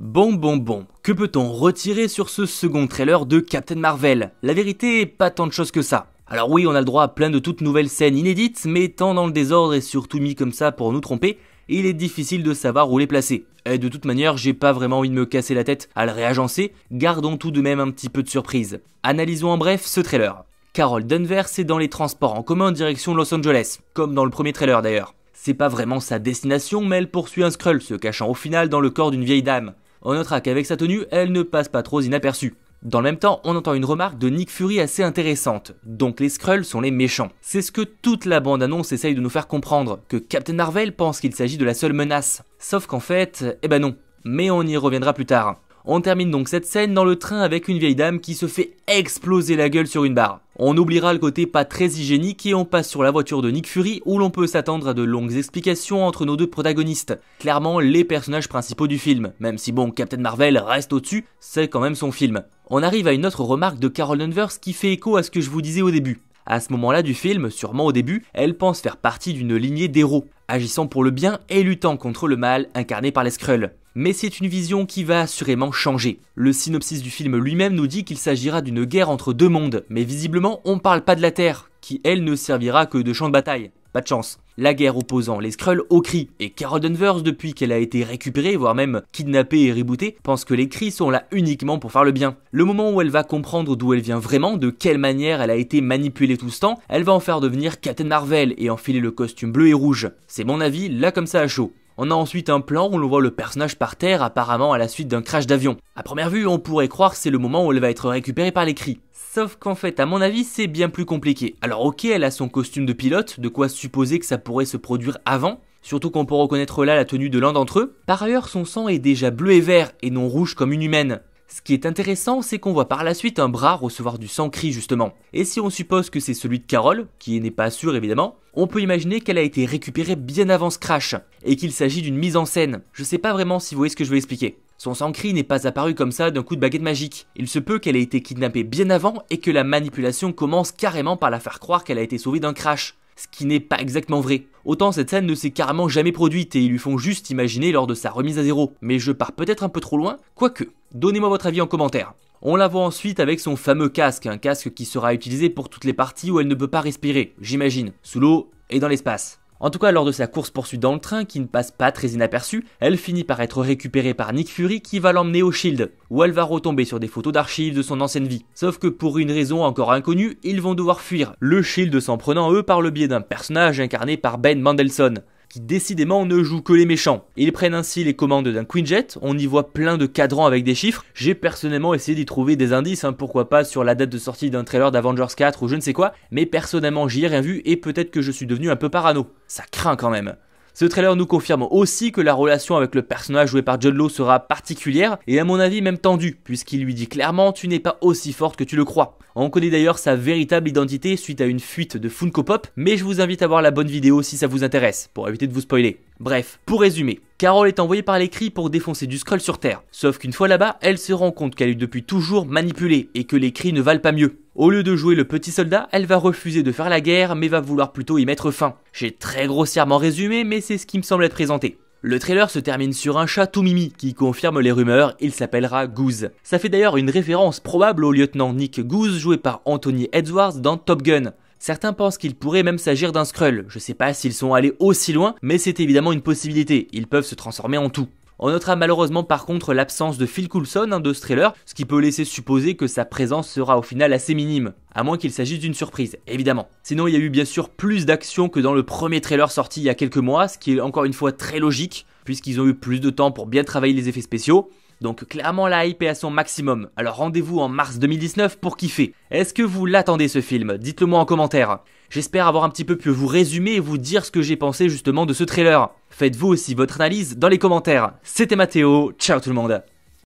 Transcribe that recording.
Bon, bon, bon, que peut-on retirer sur ce second trailer de Captain Marvel La vérité, pas tant de choses que ça. Alors oui, on a le droit à plein de toutes nouvelles scènes inédites, mais tant dans le désordre et surtout mis comme ça pour nous tromper, il est difficile de savoir où les placer. Et de toute manière, j'ai pas vraiment envie de me casser la tête à le réagencer, gardons tout de même un petit peu de surprise. Analysons en bref ce trailer. Carol Denver, est dans les transports en commun en direction de Los Angeles, comme dans le premier trailer d'ailleurs. C'est pas vraiment sa destination, mais elle poursuit un Skrull, se cachant au final dans le corps d'une vieille dame. On notera qu'avec sa tenue, elle ne passe pas trop inaperçue. Dans le même temps, on entend une remarque de Nick Fury assez intéressante. Donc les Skrulls sont les méchants. C'est ce que toute la bande-annonce essaye de nous faire comprendre, que Captain Marvel pense qu'il s'agit de la seule menace. Sauf qu'en fait, eh ben non. Mais on y reviendra plus tard. On termine donc cette scène dans le train avec une vieille dame qui se fait exploser la gueule sur une barre. On oubliera le côté pas très hygiénique et on passe sur la voiture de Nick Fury où l'on peut s'attendre à de longues explications entre nos deux protagonistes. Clairement les personnages principaux du film, même si bon Captain Marvel reste au-dessus, c'est quand même son film. On arrive à une autre remarque de Carol Danvers qui fait écho à ce que je vous disais au début. À ce moment-là du film, sûrement au début, elle pense faire partie d'une lignée d'héros, agissant pour le bien et luttant contre le mal incarné par les Skrulls. Mais c'est une vision qui va assurément changer. Le synopsis du film lui-même nous dit qu'il s'agira d'une guerre entre deux mondes, mais visiblement on parle pas de la Terre, qui elle ne servira que de champ de bataille. Pas de chance. La guerre opposant les Skrulls aux cris, et Carol Danvers, depuis qu'elle a été récupérée, voire même kidnappée et rebootée, pense que les cris sont là uniquement pour faire le bien. Le moment où elle va comprendre d'où elle vient vraiment, de quelle manière elle a été manipulée tout ce temps, elle va en faire devenir Captain Marvel et enfiler le costume bleu et rouge. C'est mon avis, là comme ça à chaud. On a ensuite un plan où l'on voit le personnage par terre apparemment à la suite d'un crash d'avion. A première vue, on pourrait croire que c'est le moment où elle va être récupérée par les cris. Sauf qu'en fait, à mon avis, c'est bien plus compliqué. Alors ok, elle a son costume de pilote, de quoi supposer que ça pourrait se produire avant, surtout qu'on peut reconnaître là la tenue de l'un d'entre eux. Par ailleurs, son sang est déjà bleu et vert, et non rouge comme une humaine. Ce qui est intéressant, c'est qu'on voit par la suite un bras recevoir du sang cri justement. Et si on suppose que c'est celui de Carole, qui n'est pas sûr évidemment, on peut imaginer qu'elle a été récupérée bien avant ce crash, et qu'il s'agit d'une mise en scène. Je sais pas vraiment si vous voyez ce que je veux expliquer. Son sang-cri n'est pas apparu comme ça d'un coup de baguette magique. Il se peut qu'elle ait été kidnappée bien avant et que la manipulation commence carrément par la faire croire qu'elle a été sauvée d'un crash. Ce qui n'est pas exactement vrai. Autant cette scène ne s'est carrément jamais produite et ils lui font juste imaginer lors de sa remise à zéro. Mais je pars peut-être un peu trop loin, quoique. Donnez-moi votre avis en commentaire. On la voit ensuite avec son fameux casque, un casque qui sera utilisé pour toutes les parties où elle ne peut pas respirer, j'imagine, sous l'eau et dans l'espace. En tout cas, lors de sa course-poursuite dans le train, qui ne passe pas très inaperçue, elle finit par être récupérée par Nick Fury qui va l'emmener au Shield, où elle va retomber sur des photos d'archives de son ancienne vie. Sauf que pour une raison encore inconnue, ils vont devoir fuir, le Shield s'en prenant eux par le biais d'un personnage incarné par Ben Mandelson qui décidément ne joue que les méchants. Ils prennent ainsi les commandes d'un Jet, on y voit plein de cadrans avec des chiffres. J'ai personnellement essayé d'y trouver des indices, hein, pourquoi pas sur la date de sortie d'un trailer d'Avengers 4 ou je ne sais quoi, mais personnellement j'y ai rien vu et peut-être que je suis devenu un peu parano. Ça craint quand même. Ce trailer nous confirme aussi que la relation avec le personnage joué par John Law sera particulière et à mon avis même tendue, puisqu'il lui dit clairement tu n'es pas aussi forte que tu le crois. On connaît d'ailleurs sa véritable identité suite à une fuite de Funko Pop, mais je vous invite à voir la bonne vidéo si ça vous intéresse, pour éviter de vous spoiler. Bref, pour résumer, Carol est envoyée par les cris pour défoncer du scroll sur Terre. Sauf qu'une fois là-bas, elle se rend compte qu'elle est depuis toujours manipulée et que les cris ne valent pas mieux. Au lieu de jouer le petit soldat, elle va refuser de faire la guerre mais va vouloir plutôt y mettre fin. J'ai très grossièrement résumé mais c'est ce qui me semble être présenté. Le trailer se termine sur un chat tout mimi qui confirme les rumeurs, il s'appellera Goose. Ça fait d'ailleurs une référence probable au lieutenant Nick Goose joué par Anthony Edwards dans Top Gun. Certains pensent qu'il pourrait même s'agir d'un Skrull. Je sais pas s'ils sont allés aussi loin, mais c'est évidemment une possibilité. Ils peuvent se transformer en tout. On notera malheureusement par contre l'absence de Phil Coulson dans de ce trailer, ce qui peut laisser supposer que sa présence sera au final assez minime, à moins qu'il s'agisse d'une surprise, évidemment. Sinon il y a eu bien sûr plus d'action que dans le premier trailer sorti il y a quelques mois, ce qui est encore une fois très logique, puisqu'ils ont eu plus de temps pour bien travailler les effets spéciaux. Donc clairement la hype est à son maximum. Alors rendez-vous en mars 2019 pour kiffer. Est-ce que vous l'attendez ce film Dites-le moi en commentaire. J'espère avoir un petit peu pu vous résumer et vous dire ce que j'ai pensé justement de ce trailer. Faites-vous aussi votre analyse dans les commentaires. C'était Mathéo, ciao tout le monde